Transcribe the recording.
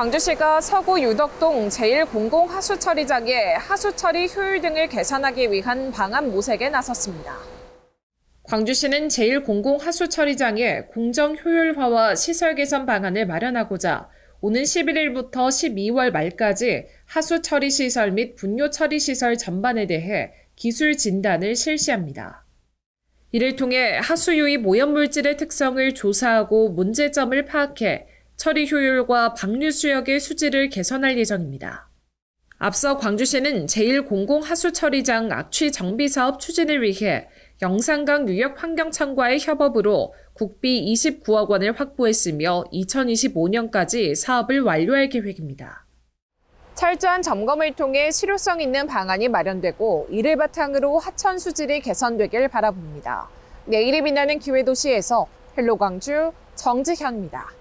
광주시가 서구 유덕동 제1공공하수처리장의 하수처리 효율 등을 개선하기 위한 방안 모색에 나섰습니다. 광주시는 제1공공하수처리장의 공정 효율화와 시설 개선 방안을 마련하고자 오는 11일부터 12월 말까지 하수 처리 시설 및 분뇨 처리 시설 전반에 대해 기술 진단을 실시합니다. 이를 통해 하수유입 오염물질의 특성을 조사하고 문제점을 파악해 처리 효율과 방류 수역의 수질을 개선할 예정입니다. 앞서 광주시는 제1공공하수처리장 악취 정비 사업 추진을 위해 영산강 유역 환경청과의 협업으로 국비 29억 원을 확보했으며 2025년까지 사업을 완료할 계획입니다. 철저한 점검을 통해 실효성 있는 방안이 마련되고 이를 바탕으로 하천 수질이 개선되길 바라봅니다. 내일이 빛나는 기회도시에서 헬로광주 정지현입니다.